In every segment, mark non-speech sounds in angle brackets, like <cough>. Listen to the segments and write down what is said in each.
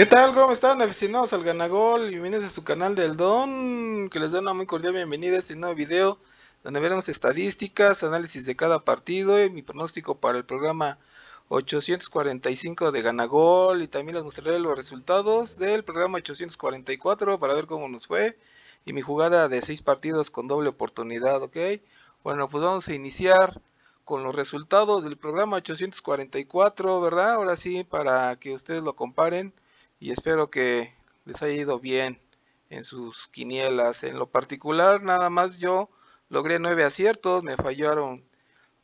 ¿Qué tal? ¿Cómo están aficionados al Ganagol? Bienvenidos a su canal del Don, que les da una muy cordial bienvenida a este nuevo video, donde veremos estadísticas, análisis de cada partido y mi pronóstico para el programa 845 de Ganagol y también les mostraré los resultados del programa 844 para ver cómo nos fue y mi jugada de 6 partidos con doble oportunidad, ¿ok? Bueno, pues vamos a iniciar con los resultados del programa 844, ¿verdad? Ahora sí, para que ustedes lo comparen y espero que les haya ido bien en sus quinielas. En lo particular, nada más yo logré nueve aciertos, me fallaron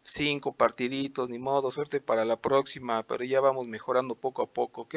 cinco partiditos, ni modo, suerte para la próxima, pero ya vamos mejorando poco a poco, ¿ok?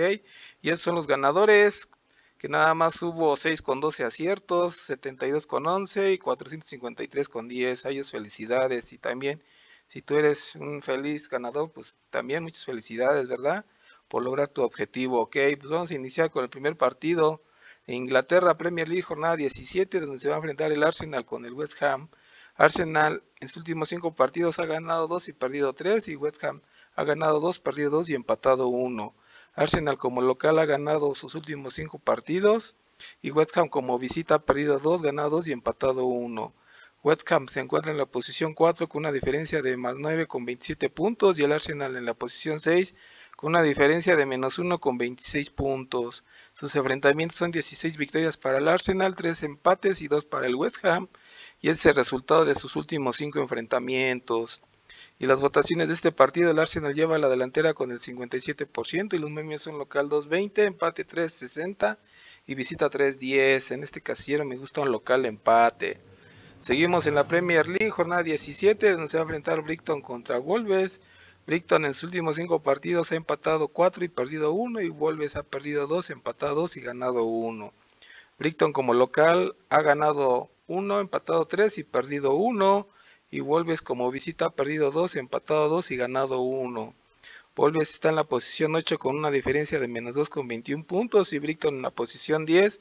Y esos son los ganadores, que nada más hubo 6 con 12 aciertos, 72 con 11 y 453 con 10. A ellos felicidades y también si tú eres un feliz ganador, pues también muchas felicidades, ¿verdad? por lograr tu objetivo. Ok, pues vamos a iniciar con el primer partido. Inglaterra Premier League, jornada 17, donde se va a enfrentar el Arsenal con el West Ham. Arsenal en sus últimos cinco partidos ha ganado dos y perdido tres, y West Ham ha ganado dos, perdido dos y empatado uno. Arsenal como local ha ganado sus últimos cinco partidos y West Ham como visita ha perdido dos, ganado dos y empatado uno. West Ham se encuentra en la posición 4 con una diferencia de más 9 con 27 puntos y el Arsenal en la posición 6 con una diferencia de menos 1 con 26 puntos. Sus enfrentamientos son 16 victorias para el Arsenal, 3 empates y 2 para el West Ham, y ese es el resultado de sus últimos 5 enfrentamientos. Y las votaciones de este partido, el Arsenal lleva la delantera con el 57% y los memes son local 2.20, empate 3.60 y visita 3.10. En este casillero me gusta un local empate. Seguimos en la Premier League, jornada 17, donde se va a enfrentar Brighton contra Wolves. ...Brickton en sus últimos 5 partidos ha empatado 4 y perdido 1 y Wolves ha perdido 2, empatado 2 y ganado 1. ...Brickton como local ha ganado 1, empatado 3 y perdido 1 y Wolves como visita ha perdido 2, empatado 2 y ganado 1. Wolves está en la posición 8 con una diferencia de menos 2 con 21 puntos y Brickton en la posición 10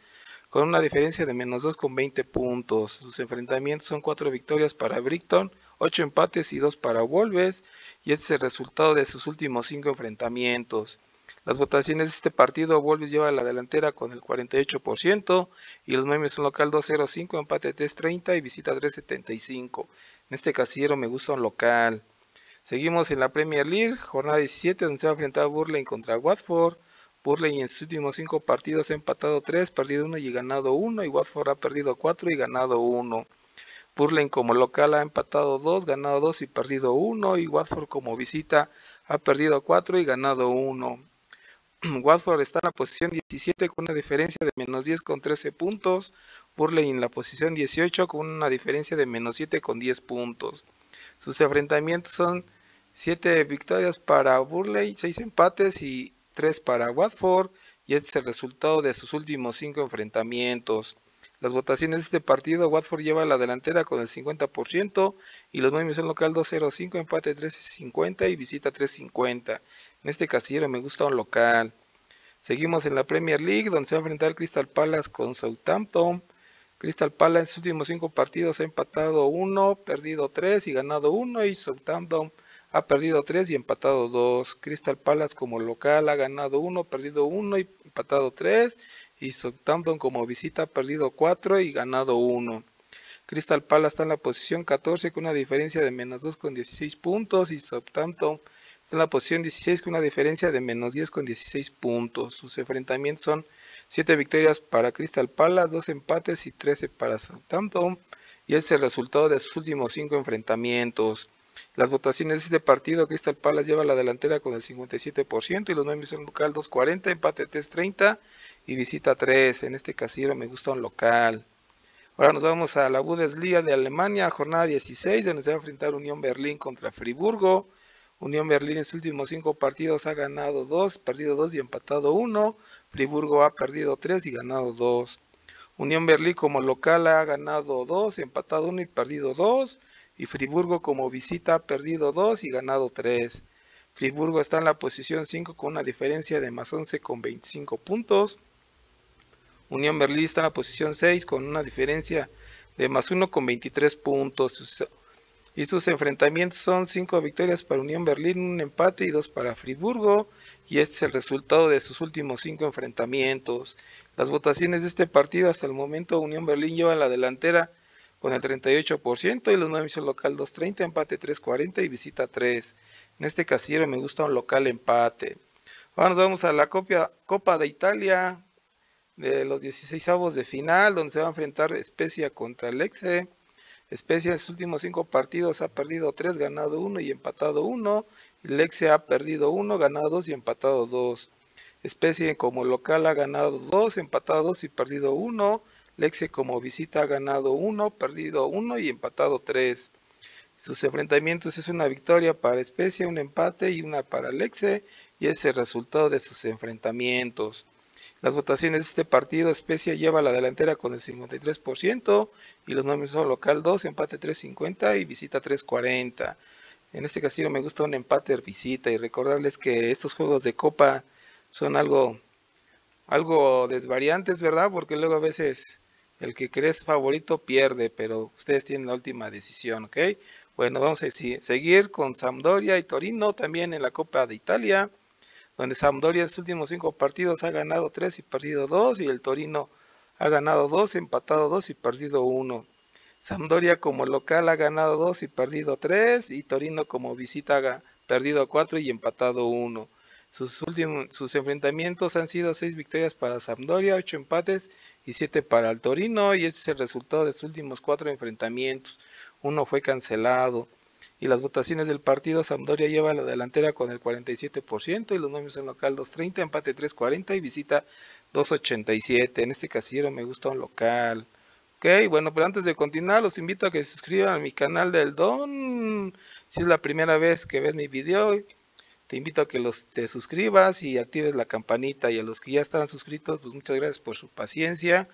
con una diferencia de menos 2 con 20 puntos. Sus enfrentamientos son 4 victorias para Brickton... 8 empates y 2 para Wolves, y este es el resultado de sus últimos 5 enfrentamientos. Las votaciones de este partido, Wolves lleva la delantera con el 48% y los memes son local 2-0-5, empate 3-30 y visita 3-75. En este casillero me gusta un local. Seguimos en la Premier League, jornada 17 donde se va a enfrentar Burley contra Watford. Burley en sus últimos 5 partidos ha empatado 3, perdido 1 y ganado 1 y Watford ha perdido 4 y ganado 1. Burling como local ha empatado 2, ganado 2 y perdido 1. Y Watford como visita ha perdido 4 y ganado 1. <clears throat> Watford está en la posición 17 con una diferencia de menos 10 con 13 puntos. Burley en la posición 18 con una diferencia de menos 7 con 10 puntos. Sus enfrentamientos son 7 victorias para Burley, 6 empates y 3 para Watford. Y este es el resultado de sus últimos 5 enfrentamientos las votaciones de este partido, Watford lleva la delantera con el 50% y los movimientos en local 2.05, empate 3.50 y visita 3.50. En este casillero me gusta un local. Seguimos en la Premier League donde se va a enfrentar Crystal Palace con Southampton. Crystal Palace en sus últimos 5 partidos ha empatado 1, perdido 3 y ganado 1 y Southampton ha perdido 3 y empatado 2. Crystal Palace como local ha ganado 1, perdido 1 y empatado 3 y Southampton como visita ha perdido 4 y ganado 1. Crystal Palace está en la posición 14 con una diferencia de menos 2 con 16 puntos y Southampton está en la posición 16 con una diferencia de menos 10 con 16 puntos. Sus enfrentamientos son 7 victorias para Crystal Palace, 2 empates y 13 para Southampton y es el resultado de sus últimos 5 enfrentamientos. Las votaciones de este partido, Crystal Palace lleva la delantera con el 57% y los memes son local 2.40, empate 3.30 y visita 3. En este casillero me gusta un local. Ahora nos vamos a la Bundesliga de Alemania, jornada 16, donde se va a enfrentar Unión Berlín contra Friburgo. Unión Berlín en sus últimos 5 partidos ha ganado 2, perdido 2 y empatado 1. Friburgo ha perdido 3 y ganado 2. Unión Berlín como local ha ganado 2, empatado 1 y perdido 2 y Friburgo como visita ha perdido 2 y ganado 3. Friburgo está en la posición 5 con una diferencia de más 11 con 25 puntos. Unión Berlín está en la posición 6 con una diferencia de más 1 con 23 puntos. Y sus enfrentamientos son 5 victorias para Unión Berlín, un empate y 2 para Friburgo. Y este es el resultado de sus últimos 5 enfrentamientos. Las votaciones de este partido hasta el momento Unión Berlín lleva la delantera con el 38% y los nueve hizo local 2.30, empate 3.40 y visita 3. En este casillero me gusta un local empate. Ahora nos vamos a la Copa de Italia de los 16 avos de final, donde se va a enfrentar Especia contra Lexe. Especia en sus últimos 5 partidos ha perdido 3, ganado 1 y empatado 1. Lecce ha perdido 1, ganado 2 y empatado 2. Especie como local ha ganado 2, empatado 2 y perdido 1. Lexe como visita ha ganado uno, perdido uno y empatado 3. Sus enfrentamientos es una victoria para Especia, un empate y una para Lexe, y es el resultado de sus enfrentamientos. Las votaciones de este partido, Especia lleva la delantera con el 53% y los nombres son local 2, empate 3.50 y visita 3.40. En este casino me gusta un empate visita y recordarles que estos juegos de copa son algo, algo desvariantes, ¿verdad? Porque luego a veces el que crees favorito pierde, pero ustedes tienen la última decisión, ¿ok? Bueno, vamos a seguir con Sampdoria y Torino también en la Copa de Italia, donde Sampdoria en sus últimos cinco partidos ha ganado tres y perdido dos, y el Torino ha ganado dos, empatado dos y perdido uno. Sampdoria como local ha ganado dos y perdido tres, y Torino como visita ha perdido cuatro y empatado uno. Sus, últimos, sus enfrentamientos han sido seis victorias para Sampdoria, ocho empates y siete para el Torino. Y este es el resultado de sus últimos cuatro enfrentamientos. Uno fue cancelado. Y las votaciones del partido, Sampdoria lleva la delantera con el 47% y los novios en local 2.30, empate 3.40 y visita 2.87. En este casillero me gusta un local. Ok, bueno, pero antes de continuar, los invito a que se suscriban a mi canal del Don. Si es la primera vez que ves mi video, te invito a que te suscribas y actives la campanita. Y a los que ya están suscritos, pues muchas gracias por su paciencia.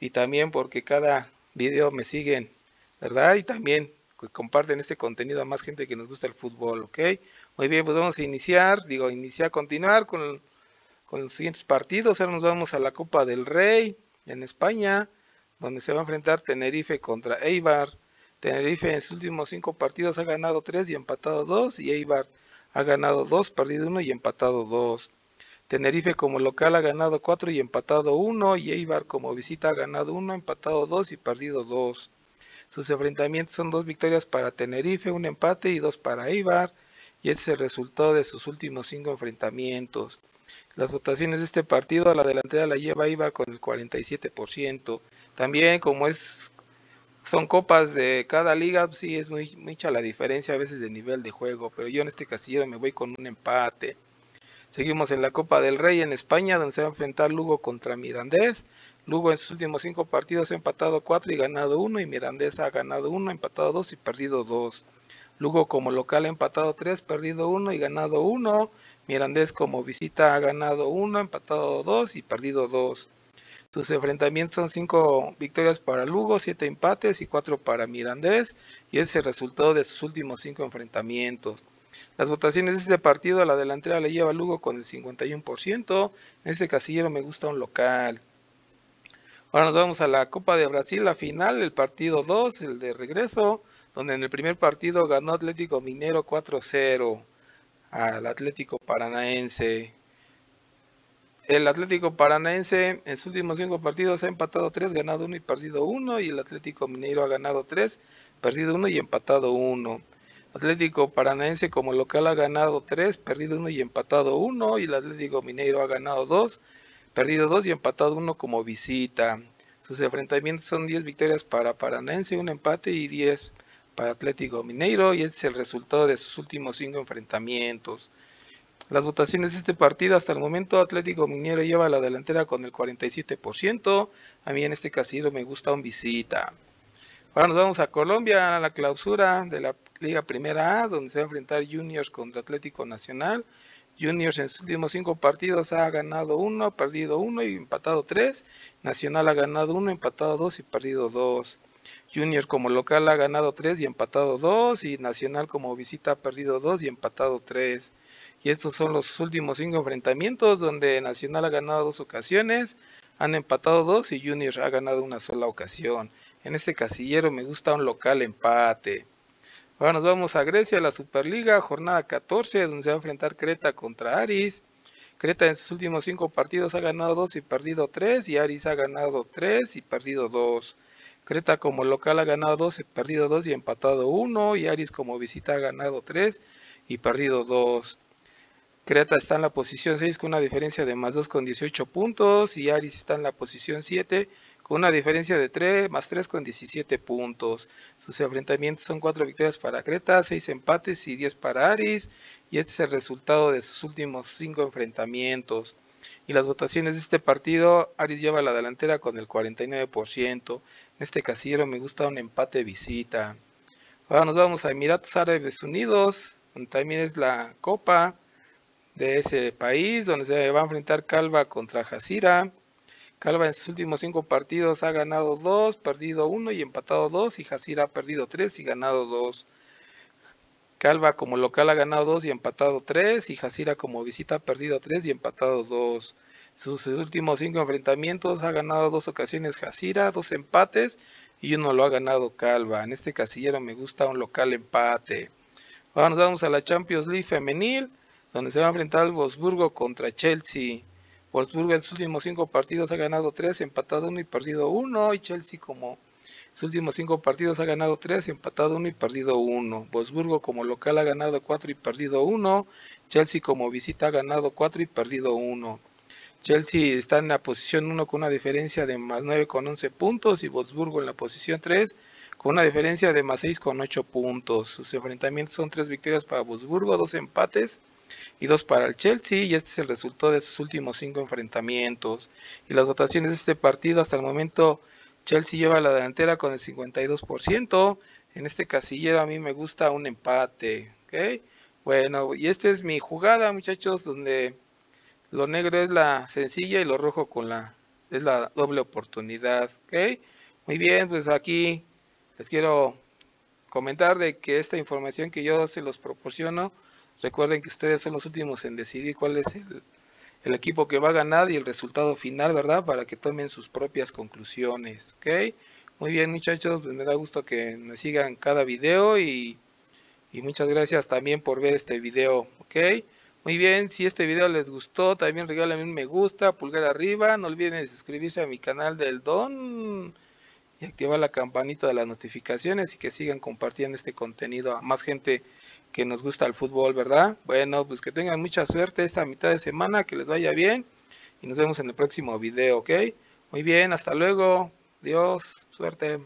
Y también porque cada video me siguen, ¿verdad? Y también comparten este contenido a más gente que nos gusta el fútbol, ¿ok? Muy bien, pues vamos a iniciar, digo, iniciar, continuar con, con los siguientes partidos. Ahora nos vamos a la Copa del Rey en España, donde se va a enfrentar Tenerife contra Eibar. Tenerife en sus últimos cinco partidos ha ganado tres y empatado dos, y Eibar ha ganado 2, perdido 1 y empatado 2. Tenerife como local ha ganado 4 y empatado 1 y Eibar como visita ha ganado 1, empatado 2 y perdido 2. Sus enfrentamientos son 2 victorias para Tenerife, un empate y 2 para Eibar y ese es el resultado de sus últimos 5 enfrentamientos. Las votaciones de este partido a la delantera la lleva Ibar con el 47%. También como es son copas de cada liga, sí es muy mucha la diferencia a veces de nivel de juego, pero yo en este casillero me voy con un empate. Seguimos en la Copa del Rey en España, donde se va a enfrentar Lugo contra Mirandés. Lugo en sus últimos cinco partidos ha empatado cuatro y ganado uno, y Mirandés ha ganado 1, empatado dos y perdido dos. Lugo como local ha empatado 3, perdido uno y ganado uno. Mirandés como visita ha ganado 1, empatado dos y perdido 2. Sus enfrentamientos son 5 victorias para Lugo, 7 empates y 4 para Mirandés, y ese es el resultado de sus últimos 5 enfrentamientos. Las votaciones de este partido a la delantera le lleva Lugo con el 51%, en este casillero me gusta un local. Ahora nos vamos a la Copa de Brasil, la final, el partido 2, el de regreso, donde en el primer partido ganó Atlético Minero 4-0 al Atlético Paranaense. El Atlético Paranaense en sus últimos cinco partidos ha empatado tres, ganado uno y perdido uno. Y el Atlético Mineiro ha ganado tres, perdido uno y empatado uno. Atlético Paranaense como local ha ganado tres, perdido uno y empatado uno. Y el Atlético Mineiro ha ganado dos, perdido dos y empatado uno como visita. Sus enfrentamientos son 10 victorias para Paranaense, un empate y 10 para Atlético Mineiro y ese es el resultado de sus últimos cinco enfrentamientos. Las votaciones de este partido hasta el momento, Atlético Minero lleva la delantera con el 47%. A mí en este casillo me gusta un visita. Ahora nos vamos a Colombia, a la clausura de la Liga Primera A, donde se va a enfrentar Juniors contra Atlético Nacional. Juniors en sus últimos cinco partidos ha ganado uno, ha perdido uno y empatado tres. Nacional ha ganado uno, empatado dos y perdido dos. Junior como local ha ganado 3 y empatado 2 y Nacional como visita ha perdido 2 y empatado 3. Y estos son los últimos 5 enfrentamientos donde Nacional ha ganado 2 ocasiones, han empatado 2 y Junior ha ganado una sola ocasión. En este casillero me gusta un local empate. Ahora nos vamos a Grecia, la Superliga, jornada 14, donde se va a enfrentar Creta contra Aris. Creta en sus últimos 5 partidos ha ganado 2 y perdido 3 y Aris ha ganado 3 y perdido 2. Creta como local ha ganado 12, perdido 2 y empatado 1. Y Aris como visita ha ganado 3 y perdido 2. Creta está en la posición 6 con una diferencia de más 2 con 18 puntos. Y Aris está en la posición 7 con una diferencia de 3 más 3 con 17 puntos. Sus enfrentamientos son 4 victorias para Creta, 6 empates y 10 para Aris. Y este es el resultado de sus últimos 5 enfrentamientos y las votaciones de este partido, Aris lleva la delantera con el 49%. En este casillero me gusta un empate visita. Ahora nos vamos a Emiratos Árabes Unidos, donde también es la Copa de ese país, donde se va a enfrentar Calva contra Jazira. Calva en sus últimos cinco partidos ha ganado dos, perdido uno y empatado dos, y Jazira ha perdido tres y ganado dos. Calva como local ha ganado 2 y empatado 3. Y Jasira como visita ha perdido 3 y empatado 2. Sus últimos 5 enfrentamientos ha ganado dos ocasiones Jasira, dos empates y uno lo ha ganado Calva. En este casillero me gusta un local empate. Ahora nos vamos a la Champions League femenil, donde se va a enfrentar el Wolfsburgo contra Chelsea. Wolfsburgo en sus últimos 5 partidos ha ganado 3, empatado 1 y perdido 1. Y Chelsea como sus últimos cinco partidos ha ganado 3, empatado 1 y perdido 1. Vosburgo como local ha ganado 4 y perdido 1. Chelsea como visita ha ganado 4 y perdido 1. Chelsea está en la posición 1 con una diferencia de más 9 con 11 puntos y Vosburgo en la posición 3 con una diferencia de más 6 con 8 puntos. Sus enfrentamientos son 3 victorias para Vosburgo, 2 empates y 2 para el Chelsea y este es el resultado de sus últimos 5 enfrentamientos. Y las votaciones de este partido hasta el momento Chelsea lleva la delantera con el 52%. En este casillero a mí me gusta un empate. Bueno, y esta es mi jugada, muchachos, donde lo negro es la sencilla y lo rojo con la es la doble oportunidad. Muy bien, pues aquí les quiero comentar de que esta información que yo se los proporciono, recuerden que ustedes son los últimos en decidir cuál es el, el equipo que va a ganar y el resultado final, ¿verdad? Para que tomen sus propias conclusiones, ¿ok? Muy bien muchachos, pues me da gusto que me sigan cada video y, muchas gracias también por ver este video, ¿ok? Muy bien, si este video les gustó, también regálenme un me gusta, pulgar arriba. No olviden suscribirse a mi canal del Don y activar la campanita de las notificaciones y que sigan compartiendo este contenido a más gente que nos gusta el fútbol, ¿verdad? Bueno, pues que tengan mucha suerte esta mitad de semana, que les vaya bien y nos vemos en el próximo video, ¿ok? Muy bien, hasta luego, Dios, suerte.